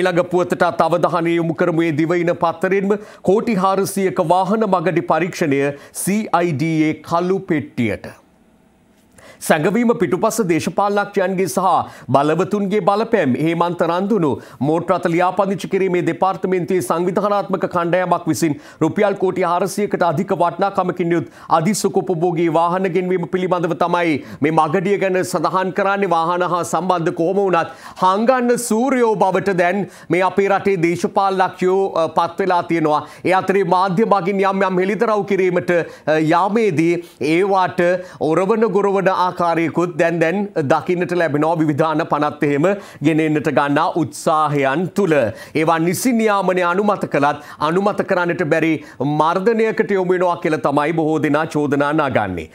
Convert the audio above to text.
ඊළඟ පුවතට අවධානය යොමු කරමුයේ දිවයින පත්තරෙන්ම කෝටි 400ක වාහන මගඩි පරීක්ෂණය CIDA කළු පෙට්ටියට සැඟවීම පිටුපස දේශපාලනඥයන්ගේ සහ බලවතුන්ගේ බලපෑම් හේමන්ත රන්දුණු මෝටරත ලියාපදිංචි කිරීමේ දෙපාර්තමේන්තුවේ සංවිධානාත්මක කණ්ඩායමක් විසින් රුපියල් කෝටි 400කට අධික වටිනාකමකින් යුත් අධිසුකෝපභෝගී වාහන ගෙන්වීම පිළිබඳව තමයි මේ මගඩිය ගැන සඳහන් කරන්නේ වාහන හා සම්බන්ධ කොහොම වුණත් හංගන්න සූර්යෝ බවට දැන් මේ අපේ රටේ දේශපාලනඥයෝ පත් වෙලා තියෙනවා ඒ අතරේ මාධ්‍ය මගින් යම් යම් හෙළිදරව් කිරීමට යාමේදී ඒවාට ඔරවන ගොරවන ආකාරයට ආකාරයකුත් දැන් දැන් දකින්නට ලැබෙනවා විධාන පනත් එහෙම ගෙනෙන්නට ගන්නා උත්සාහයන් තුළ. ඒවා නිසි නියාමනය අනුමත කළත් අනුමත කරන්නට බැරි මර්ධනයකට යොමෙනවා කියල තමයි බොහෝ දෙනා චෝදනා නාගන්නේ.